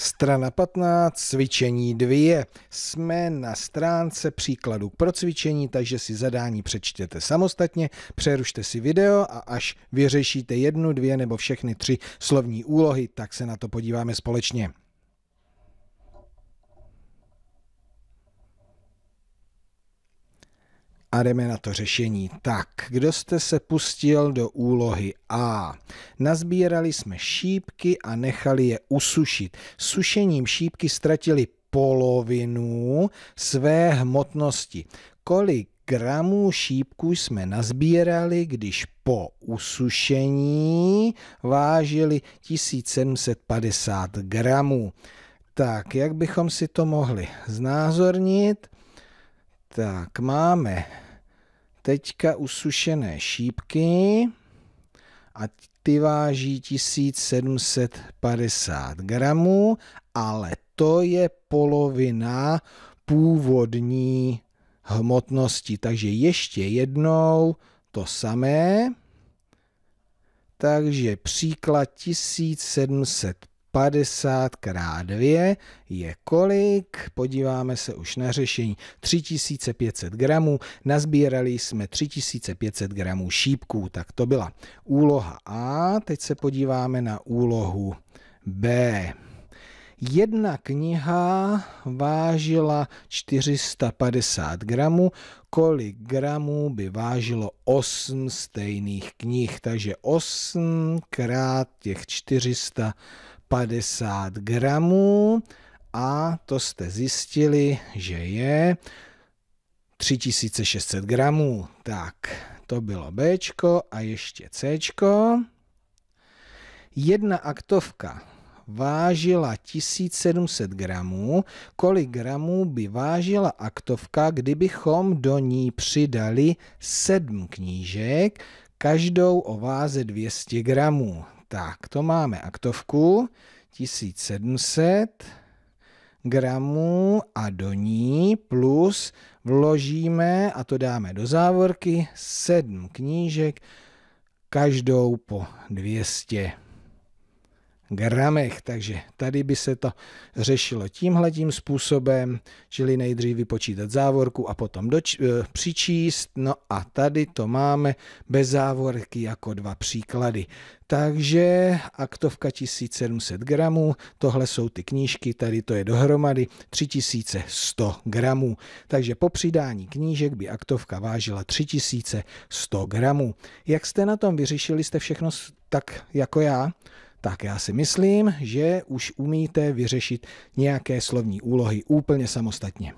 Strana 15, cvičení 2. Jsme na stránce příkladů pro cvičení, takže si zadání přečtěte samostatně, přerušte si video a až vyřešíte jednu, dvě nebo všechny tři slovní úlohy, tak se na to podíváme společně. a jdeme na to řešení. Tak, kdo jste se pustil do úlohy A? Nazbírali jsme šípky a nechali je usušit. Sušením šípky ztratili polovinu své hmotnosti. Kolik gramů šípků jsme nazbírali, když po usušení vážili 1750 gramů. Tak, jak bychom si to mohli znázornit? Tak, máme teďka usušené šípky a ty váží 1750 gramů, ale to je polovina původní hmotnosti. Takže ještě jednou to samé. Takže příklad 1750 50 krát 2 je kolik? Podíváme se už na řešení. 3500 gramů. Nazbírali jsme 3500 gramů šípků. Tak to byla úloha A. Teď se podíváme na úlohu B. Jedna kniha vážila 450 gramů, kolik gramů by vážilo 8 stejných knih, takže 8 krát těch 450 50 gramů a to jste zjistili, že je 3600 gramů. Tak, to bylo B a ještě C. Jedna aktovka vážila 1700 gramů, kolik gramů by vážila aktovka, kdybychom do ní přidali 7 knížek, každou o váze 200 gramů. Tak, to máme aktovku 1700 gramů a do ní plus vložíme, a to dáme do závorky, 7 knížek, každou po 200 gramech. Takže tady by se to řešilo tímhletím způsobem, čili nejdřív vypočítat závorku a potom doč- eh, přičíst. No a tady to máme bez závorky jako dva příklady. Takže aktovka 1700 gramů, tohle jsou ty knížky, tady to je dohromady 3100 gramů. Takže po přidání knížek by aktovka vážila 3100 gramů. Jak jste na tom? Vyřešili jste všechno tak jako já? tak já si myslím, že už umíte vyřešit nějaké slovní úlohy úplně samostatně.